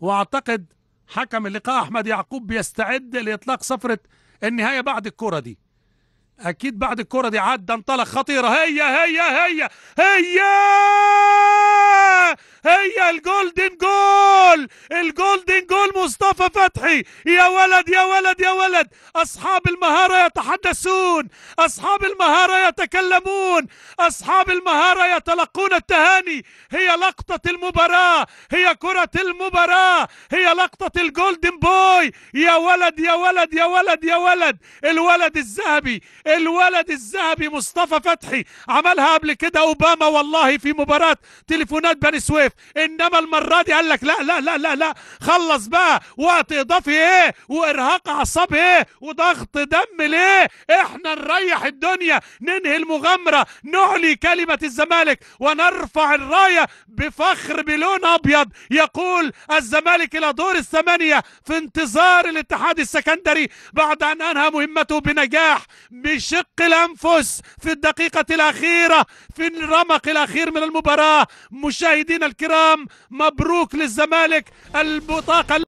واعتقد حكم اللقاء احمد يعقوب بيستعد لاطلاق صفره النهايه بعد الكره دي اكيد بعد الكره دي عدى انطلق خطيره هي هي هي هي هي, هي الجولدن جول مصطفى فتحي يا ولد يا ولد يا ولد أصحاب المهارة يتحدثون أصحاب المهارة يتكلمون أصحاب المهارة يتلقون التهاني هي لقطة المباراة هي كرة المباراة هي لقطة الجولدن بوي يا ولد يا ولد يا ولد يا ولد الولد الذهبي الولد الذهبي مصطفى فتحي عملها قبل كده أوباما والله في مباراة تليفونات بني سويف إنما المرة دي قال لك لا لا لا لا لا خلص بقى وقت اضافي ايه وارهاق اعصاب ايه وضغط دم ليه احنا نريح الدنيا ننهي المغامره نعلي كلمه الزمالك ونرفع الرايه بفخر بلون ابيض يقول الزمالك الى دور الثمانيه في انتظار الاتحاد السكندري بعد ان انهى مهمته بنجاح بشق الانفس في الدقيقه الاخيره في الرمق الاخير من المباراه مشاهدينا الكرام مبروك للزمالك البطاقه